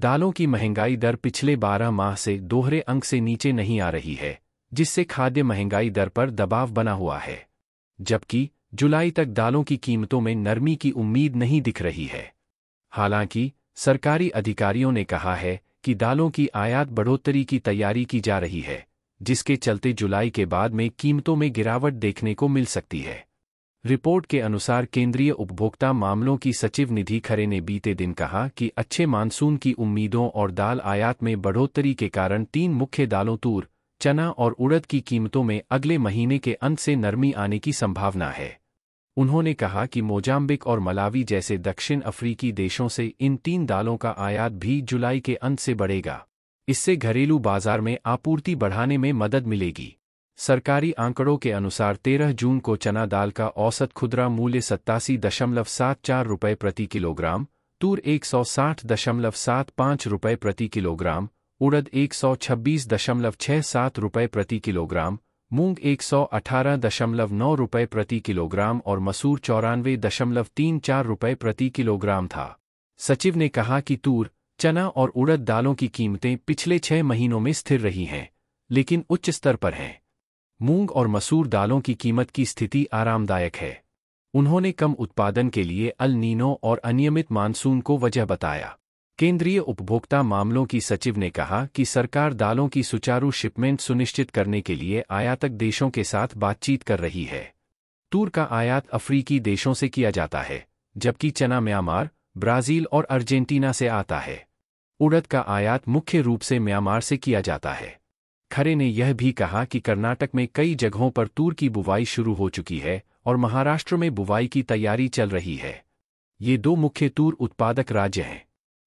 दालों की महंगाई दर पिछले 12 माह से दोहरे अंक से नीचे नहीं आ रही है जिससे खाद्य महंगाई दर पर दबाव बना हुआ है जबकि जुलाई तक दालों की कीमतों में नरमी की उम्मीद नहीं दिख रही है हालांकि सरकारी अधिकारियों ने कहा है कि दालों की आयात बढ़ोतरी की तैयारी की जा रही है जिसके चलते जुलाई के बाद में कीमतों में गिरावट देखने को मिल सकती है रिपोर्ट के अनुसार केंद्रीय उपभोक्ता मामलों की सचिव निधि खरे ने बीते दिन कहा कि अच्छे मानसून की उम्मीदों और दाल आयात में बढ़ोतरी के कारण तीन मुख्य दालों तूर चना और उड़द की कीमतों में अगले महीने के अंत से नरमी आने की संभावना है उन्होंने कहा कि मोजाम्बिक और मलावी जैसे दक्षिण अफ्रीकी देशों से इन तीन दालों का आयात भी जुलाई के अंत से बढ़ेगा इससे घरेलू बाजार में आपूर्ति बढ़ाने में मदद मिलेगी सरकारी आंकड़ों के अनुसार 13 जून को चना दाल का औसत खुदरा मूल्य सत्तासी दशमलव सात चार रुपये प्रति किलोग्राम तूर एक सौ साठ दशमलव सात पाँच रुपये प्रति किलोग्राम उड़द एक सौ छब्बीस दशमलव छः सात रुपये प्रति किलोग्राम मूंग एक सौ अठारह दशमलव नौ रुपये प्रति किलोग्राम और मसूर चौरानवे दशमलव तीन चार रुपये प्रति किलोग्राम था सचिव ने कहा कि तूर चना और उड़द दालों की कीमतें पिछले छह महीनों में स्थिर रही हैं लेकिन उच्च स्तर पर हैं मूंग और मसूर दालों की कीमत की स्थिति आरामदायक है उन्होंने कम उत्पादन के लिए अल नीनो और अनियमित मानसून को वजह बताया केंद्रीय उपभोक्ता मामलों की सचिव ने कहा कि सरकार दालों की सुचारू शिपमेंट सुनिश्चित करने के लिए आयातक देशों के साथ बातचीत कर रही है तूर का आयात अफ्रीकी देशों से किया जाता है जबकि चना म्यांमार ब्राज़ील और अर्जेंटीना से आता है उड़द का आयात मुख्य रूप से म्यांमार से किया जाता है खरे ने यह भी कहा कि कर्नाटक में कई जगहों पर तूर की बुवाई शुरू हो चुकी है और महाराष्ट्र में बुवाई की तैयारी चल रही है ये दो मुख्य तूर उत्पादक राज्य हैं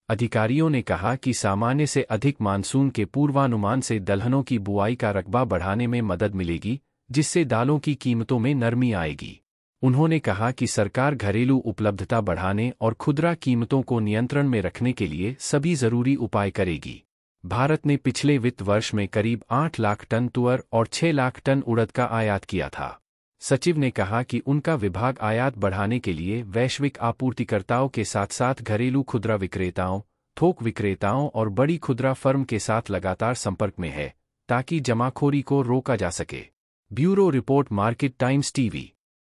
अधिकारियों ने कहा कि सामान्य से अधिक मानसून के पूर्वानुमान से दलहनों की बुआई का रकबा बढ़ाने में मदद मिलेगी जिससे दालों की कीमतों में नरमी आएगी उन्होंने कहा कि सरकार घरेलू उपलब्धता बढ़ाने और खुदरा कीमतों को नियंत्रण में रखने के लिए सभी जरूरी उपाय करेगी भारत ने पिछले वित्त वर्ष में करीब 8 लाख टन तुअर और 6 लाख टन उड़द का आयात किया था सचिव ने कहा कि उनका विभाग आयात बढ़ाने के लिए वैश्विक आपूर्तिकर्ताओं के साथ साथ घरेलू खुदरा विक्रेताओं थोक विक्रेताओं और बड़ी खुदरा फर्म के साथ लगातार संपर्क में है ताकि जमाखोरी को रोका जा सके bureau report Market Times TV